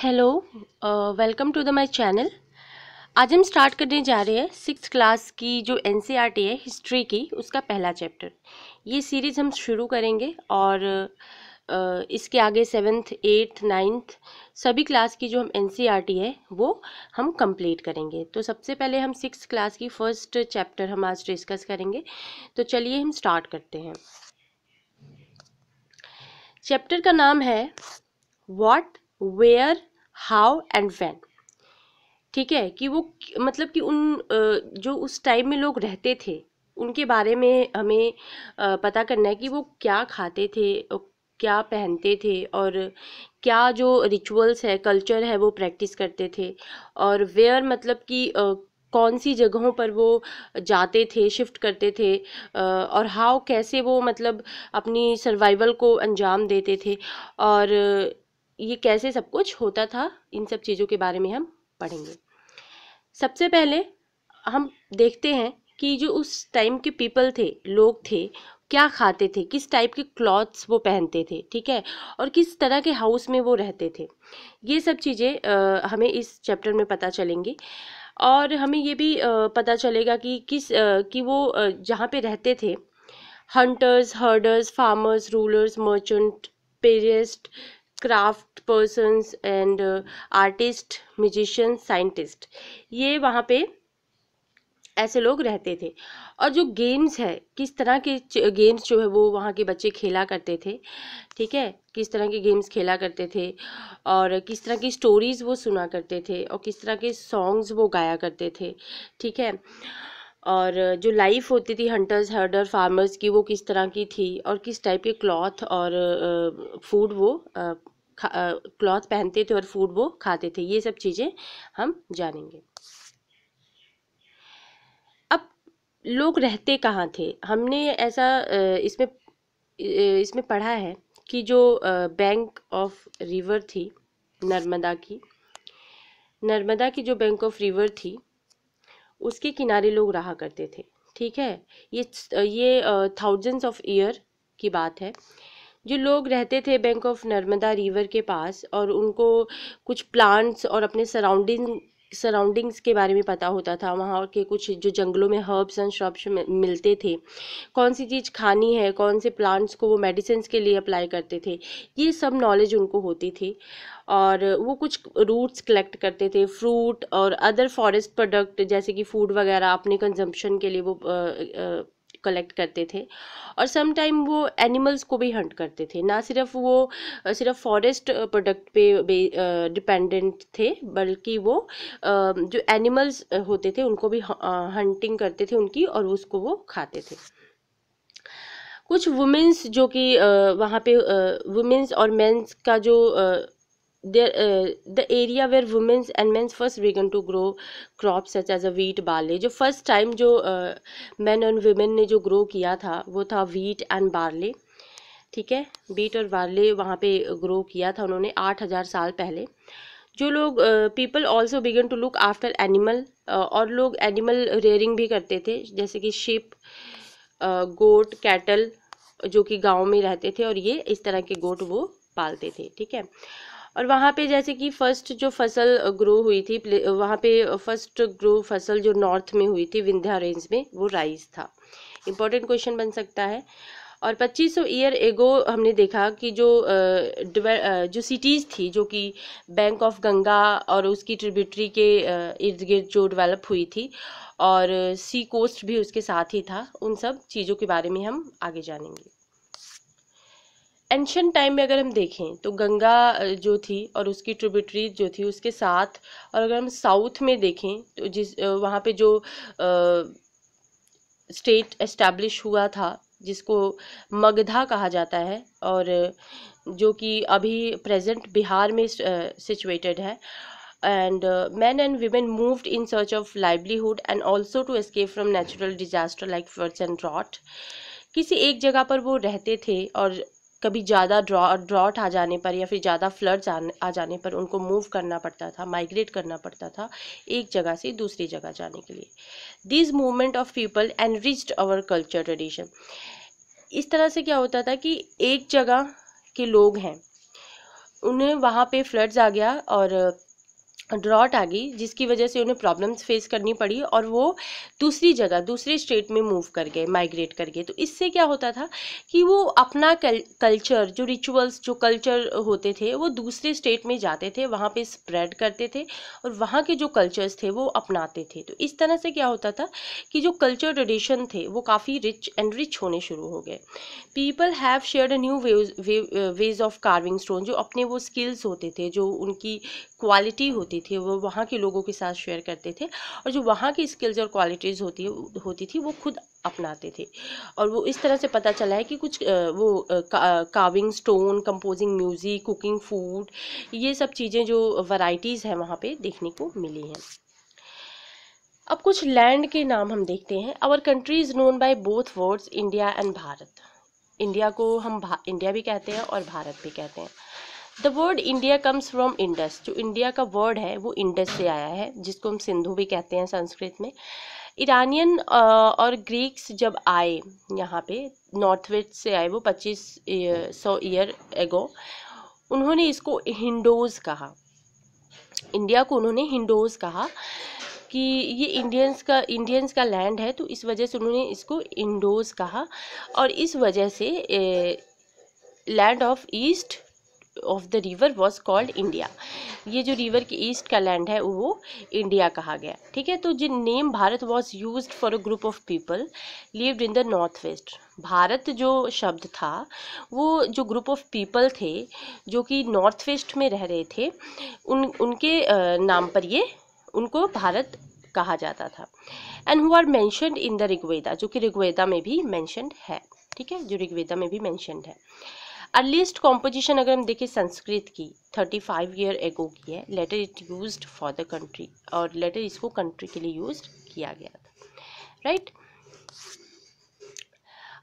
hello welcome to the my channel आज हम start करने जा रहे हैं सिक्स क्लास की जो एन e है हिस्ट्री की उसका पहला चैप्टर ये सीरीज़ हम शुरू करेंगे और uh, इसके आगे सेवन्थ एट्थ नाइन्थ सभी क्लास की जो हम एन e है वो हम कंप्लीट करेंगे तो सबसे पहले हम सिक्स क्लास की फ़र्स्ट चैप्टर हम आज डिस्कस करेंगे तो चलिए हम स्टार्ट करते हैं चैप्टर का नाम है what where how and when ठीक है कि वो मतलब कि उन जो उस टाइम में लोग रहते थे उनके बारे में हमें पता करना है कि वो क्या खाते थे क्या पहनते थे और क्या जो रिचुअल्स है कल्चर है वो प्रैक्टिस करते थे और वेयर मतलब कि कौन सी जगहों पर वो जाते थे शिफ्ट करते थे और हाउ कैसे वो मतलब अपनी सर्वाइवल को अंजाम देते थे और ये कैसे सब कुछ होता था इन सब चीज़ों के बारे में हम पढ़ेंगे सबसे पहले हम देखते हैं कि जो उस टाइम के पीपल थे लोग थे क्या खाते थे किस टाइप के क्लॉथ्स वो पहनते थे ठीक है और किस तरह के हाउस में वो रहते थे ये सब चीज़ें हमें इस चैप्टर में पता चलेंगी और हमें ये भी पता चलेगा कि किस कि वो जहाँ पे रहते थे hunters herders farmers rulers merchant priest craft persons and artist musician scientist ये वहाँ पे ऐसे लोग रहते थे और जो गेम्स है किस तरह के गेम्स जो है वो वहाँ के बच्चे खेला करते थे ठीक है किस तरह के गेम्स खेला करते थे और किस तरह की स्टोरीज़ वो सुना करते थे और किस तरह के सॉन्ग्स वो गाया करते थे ठीक है और जो लाइफ होती थी हंटर्स हर्डर फार्मर्स की वो किस तरह की थी और किस टाइप के क्लॉथ और फूड वो क्लॉथ पहनते थे और फूड वो खाते थे ये सब चीज़ें हम जानेंगे अब लोग रहते कहाँ थे हमने ऐसा इसमें इसमें पढ़ा है कि जो बैंक ऑफ रिवर थी नर्मदा की नर्मदा की जो बैंक ऑफ रिवर थी उसके किनारे लोग रहा करते थे ठीक है ये ये थाउजेंड्स ऑफ ईयर की बात है जो लोग रहते थे बैंक ऑफ नर्मदा रिवर के पास और उनको कुछ प्लांट्स और अपने सराउंडिंग सराउंडिंग्स के बारे में पता होता था वहाँ के कुछ जो जंगलों में हर्ब्स एंड श्रब्स मिलते थे कौन सी चीज़ खानी है कौन से प्लांट्स को वो मेडिसिन के लिए अप्लाई करते थे ये सब नॉलेज उनको होती थी और वो कुछ रूट्स कलेक्ट करते थे फ्रूट और अदर फॉरेस्ट प्रोडक्ट जैसे कि फूड वगैरह अपने कंजम्पशन के लिए वो आ, आ, कलेक्ट करते थे और सम टाइम वो एनिमल्स को भी हंट करते थे ना सिर्फ वो सिर्फ फॉरेस्ट प्रोडक्ट पे डिपेंडेंट थे बल्कि वो जो एनिमल्स होते थे उनको भी हंटिंग करते थे उनकी और उसको वो खाते थे कुछ वुमेंस जो कि वहाँ पे वुमेंस और मेंस का जो there the uh, area area women's and and first began to grow grow crops as a wheat barley जो फर्स्ट टाइम जो मैन uh, एंड women ने जो ग्रो किया था वो था wheat एंड बार्ले ठीक है वीट और बार्ले वहाँ पे ग्रो किया था उन्होंने आठ हज़ार साल पहले जो लोग people also began to look after animal और लोग एनिमल रेयरिंग भी करते थे जैसे कि शिप गोट कैटल जो कि गाँव में रहते थे और ये इस तरह के गोट वो पालते थे ठीक है और वहाँ पे जैसे कि फ़र्स्ट जो फसल ग्रो हुई थी वहाँ पे फर्स्ट ग्रो फसल जो नॉर्थ में हुई थी विंध्या रेंज में वो राइस था इम्पोर्टेंट क्वेश्चन बन सकता है और 2500 ईयर एगो हमने देखा कि जो जो सिटीज़ थी जो कि बैंक ऑफ गंगा और उसकी ट्रिब्यूटरी के इर्द गिर्द जो डेवलप हुई थी और सी कोस्ट भी उसके साथ ही था उन सब चीज़ों के बारे में हम आगे जानेंगे एंशंट टाइम में अगर हम देखें तो गंगा जो थी और उसकी ट्रिब्यूटरीज जो थी उसके साथ और अगर हम साउथ में देखें तो जिस वहाँ पे जो स्टेट एस्टेब्लिश हुआ था जिसको मगधा कहा जाता है और जो कि अभी प्रेजेंट बिहार में सिचुएटेड है and man and women moved in search of livelihood and also to escape from natural disaster like like and drought किसी एक जगह पर वो रहते थे और कभी ज़्यादा ड्रॉ ड्रॉट आ जाने पर या फिर ज़्यादा फ्लड्स आ जाने पर उनको मूव करना पड़ता था माइग्रेट करना पड़ता था एक जगह से दूसरी जगह जाने के लिए this movement of people enriched our culture tradition इस तरह से क्या होता था कि एक जगह के लोग हैं उन्हें वहाँ पे फ्लड्स आ गया और ड्रॉट आ गई जिसकी वजह से उन्हें प्रॉब्लम्स फेस करनी पड़ी और वो दूसरी जगह दूसरे स्टेट में मूव कर गए माइग्रेट कर गए तो इससे क्या होता था कि वो अपना कल, कल्चर जो रिचुअल्स जो कल्चर होते थे वो दूसरे स्टेट में जाते थे वहाँ पे स्प्रेड करते थे और वहाँ के जो कल्चर्स थे वो अपनाते थे तो इस तरह से क्या होता था कि जो कल्चर ट्रेडिशन थे वो काफ़ी रिच एंड रिच होने शुरू हो गए people have share new ways of carving stone जो अपने वो स्किल्स होते थे जो उनकी क्वालिटी होती होती थी वो वहाँ के लोगों के साथ शेयर करते थे और जो वहाँ की स्किल्स और क्वालिटीज़ होती होती थी वो खुद अपनाते थे और वो इस तरह से पता चला है कि कुछ वो carving stone composing music cooking food ये सब चीज़ें जो वैराइटीज़ हैं वहाँ पे देखने को मिली हैं अब कुछ लैंड के नाम हम देखते हैं our country is known by both words India and Bharat India को हम इंडिया भी कहते हैं और भारत भी कहते हैं the word India comes from Indus जो इंडिया का वर्ड है वो इंडस से आया है जिसको हम सिंधु भी कहते हैं संस्कृत में ईरानियन और ग्रीक्स जब आए यहाँ पे नॉर्थ वेस्ट से आए वो पच्चीस सौ ईयर एगो उन्होंने इसको हिंडोज कहा इंडिया को उन्होंने हिंडोज कहा कि ये इंडियंस का इंडियंस का लैंड है तो इस वजह से उन्होंने इसको इंडोज कहा और इस वजह से land of east of the river was called India ये जो रिवर के ईस्ट का लैंड है वो इंडिया कहा गया ठीक है तो जिन name Bharat was use for a group of people lived in the north west Bharat जो शब्द था वो जो ग्रुप ऑफ पीपल थे जो कि नॉर्थ वेस्ट में रह रहे थे उन उनके नाम पर ये उनको भारत कहा जाता था and who are mentioned in the Rigveda जो कि ऋग्वेदा में भी मैंशनड है ठीक है जो ऋग्वेदा में भी मैंशनड है अर्लीस्ट कॉम्पोजिशन अगर हम देखें संस्कृत की थर्टी फाइव ईयर एगो की है later it use for the country और लेटर इसको कंट्री के लिए यूज किया गया था राइट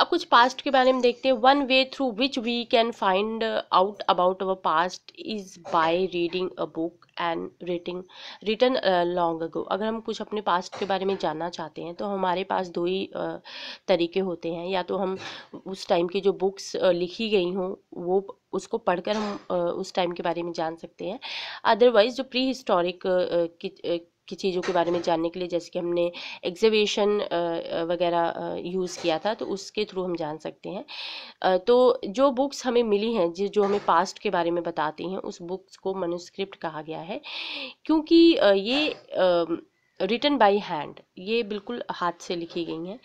अब कुछ पास्ट के बारे में देखते हैं one way through which we can find out about our past is by reading a book and writing written long ago अगर हम कुछ अपने पास्ट के बारे में जानना चाहते हैं तो हमारे पास दो ही तरीके होते हैं या तो हम उस टाइम की जो बुक्स लिखी गई हों वो उसको पढ़कर हम उस टाइम के बारे में जान सकते हैं अदरवाइज जो प्री हिस्टोरिक की चीज़ों के बारे में जानने के लिए जैसे कि हमने एग्जिबिशन वगैरह यूज़ किया था तो उसके थ्रू हम जान सकते हैं तो जो बुक्स हमें मिली हैं जिस जो हमें पास्ट के बारे में बताती हैं उस बुक्स को मनुस्क्रिप्ट कहा गया है क्योंकि ये रिटर्न बाई हैंड ये बिल्कुल हाथ से लिखी गई हैं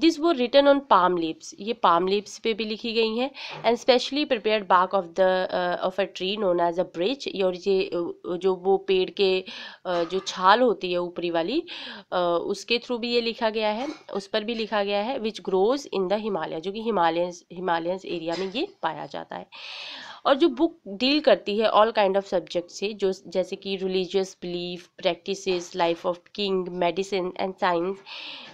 दिस वो रिटर्न ऑन पाम लिप्स ये पाम लिप्स पे भी लिखी गई हैं and specially prepare bark of the of a tree known as a birch और ये uh, जो वो पेड़ के uh, जो छाल होती है ऊपरी वाली uh, उसके थ्रू भी ये लिखा गया है उस पर भी लिखा गया है which grows in the Himalaya जो कि हिमालय हिमालय एरिया में ये पाया जाता है और जो बुक डील करती है ऑल काइंड ऑफ सब्जेक्ट से जो जैसे कि religious belief practices life of king medicine and and science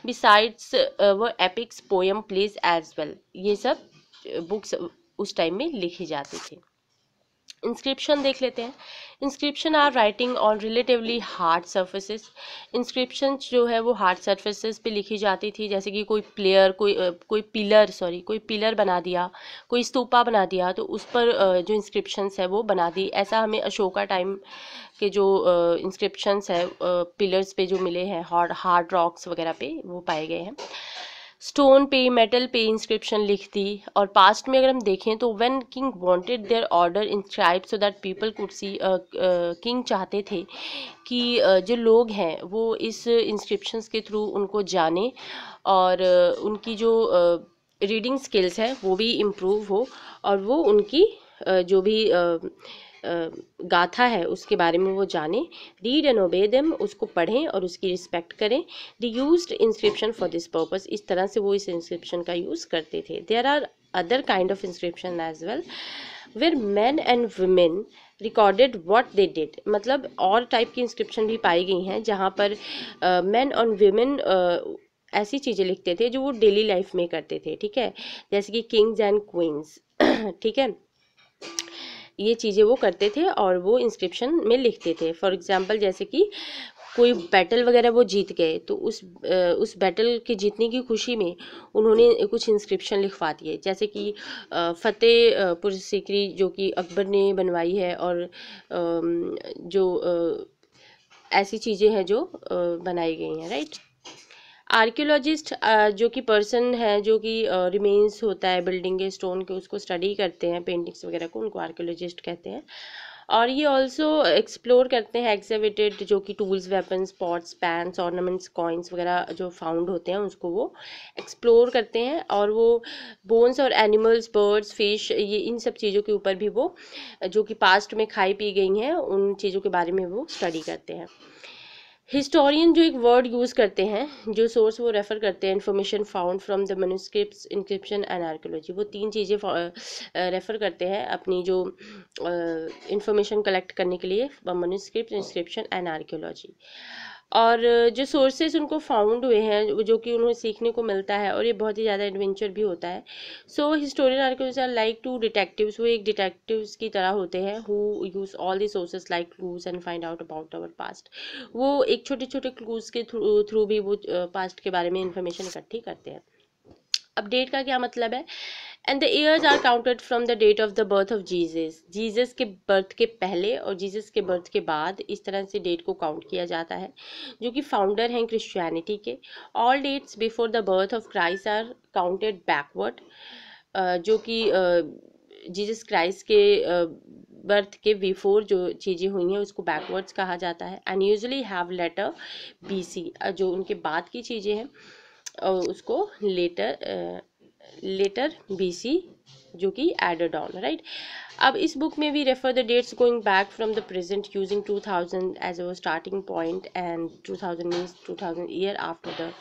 besides वो epics poem places as well ये सब बुक्स uh, uh, उस टाइम में लिखे जाते थे इंस्क्रिप्शन देख लेते हैं inscription are writing on relatively hard surfaces inscription जो है वो हार्ड सर्फेसिस पे लिखी जाती थी जैसे कि कोई प्लेयर कोई कोई पिलर सॉरी कोई पिलर बना दिया कोई स्तूपा बना दिया तो उस पर जो इंस्क्रिप्शंस है वो बना दी ऐसा हमें अशोका टाइम के जो इंस्क्रिप्शंस है पिलर्स पे जो मिले हैं हार्ड हार्ड रॉक्स वगैरह पे वो पाए गए हैं स्टोन पे मेटल पे इंस्क्रिप्शन लिख दी और पास्ट में अगर हम देखें तो when king wanted their order inscribe so that people could see king चाहते थे कि uh, जो लोग हैं वो इस इंस्क्रिप्शंस के थ्रू उनको जाने और uh, उनकी जो रीडिंग स्किल्स हैं वो भी इम्प्रूव हो और वो उनकी uh, जो भी uh, गाथा है उसके बारे में वो जानें रीड एंड ओबे दम उसको पढ़ें और उसकी रिस्पेक्ट करें the use inscription for this purpose इस तरह से वो इस इंस्क्रिप्शन का यूज़ करते थे there are other kind of inscription as well where man and women recorded what they did मतलब और टाइप की इंस्क्रिप्शन भी पाई गई हैं जहाँ पर मैन और वुमेन ऐसी चीज़ें लिखते थे जो वो डेली लाइफ में करते थे ठीक है जैसे कि किंग्स एंड क्वींस ठीक है ये चीज़ें वो करते थे और वो इंस्क्रिप्शन में लिखते थे फॉर एग्ज़ाम्पल जैसे कि कोई बैटल वगैरह वो जीत गए तो उस उस बैटल के जीतने की खुशी में उन्होंने कुछ इंस्क्रिप्शन लिखवा दिए जैसे कि फ़तेहपुर सिकरी जो कि अकबर ने बनवाई है और जो ऐसी चीज़ें हैं जो बनाई गई हैं राइट आर्कियोलॉजिस्ट जो कि पर्सन है जो कि रिमेन्स होता है बिल्डिंग के स्टोन के उसको स्टडी करते हैं पेंटिंग्स वगैरह को उनको आर्कियोलॉजिस्ट कहते हैं और ये ऑल्सो एक्सप्लोर करते हैं एग्जिबिटेड जो कि tools weapons pots pans ornaments coins वगैरह जो फाउंड होते हैं उसको वो एक्सप्लोर करते हैं और वो बोन्स और एनिमल्स बर्ड्स फिश ये इन सब चीज़ों के ऊपर भी वो जो कि पास्ट में खाई पी गई हैं उन चीज़ों के बारे में वो स्टडी करते हैं हिस्टोरियन जो एक वर्ड यूज़ करते हैं जो सोर्स वो रेफ़र करते हैं information found from the manuscript inscription and archaeology वो तीन चीज़ें रेफ़र करते हैं अपनी जो इन्फॉर्मेशन कलेक्ट करने के लिए मनुस्क्रिप्ट इंस्क्रिप्शन एंड आर्कोलॉजी और जो सोर्सेज उनको फाउंड हुए हैं जो कि उन्हें सीखने को मिलता है और ये बहुत ही ज़्यादा एडवेंचर भी होता है so historian archaeologist are like to detectives वो एक डिटेक्टिव्स की तरह होते हैं who use all the sources like clues and find out about our past वो एक छोटे छोटे क्लूज के थ्रू भी वो पास्ट के बारे में इंफॉर्मेशन इकट्ठी करते हैं अपडेट का क्या मतलब है and the years are counted from the date of the birth of Jesus Jesus के बर्थ के पहले और जीजस के बर्थ के बाद इस तरह से डेट को काउंट किया जाता है जो कि फाउंडर हैं क्रिश्चियनिटी के all dates before the birth of Christ are counted backward जो कि जीजस क्राइस्ट के बर्थ के बिफोर जो चीज़ें हुई हैं उसको बैकवर्ड्स कहा जाता है and usually have letter BC जो उनके बाद की चीज़ें हैं उसको लेटर लेटर बी सी जो कि एडेड ऑन राइट अब इस बुक में we refer the dates going back from the present using 2000 as our starting point and 2000 means 2000 year after the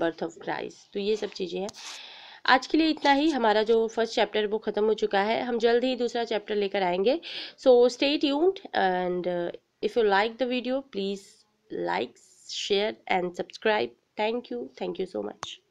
birth of Christ तो ये सब चीज़ें हैं आज के लिए इतना ही हमारा जो फर्स्ट चैप्टर वो ख़त्म हो चुका है हम जल्द ही दूसरा चैप्टर लेकर आएंगे so stay tuned and if you like the video please like share and subscribe thank you thank you so much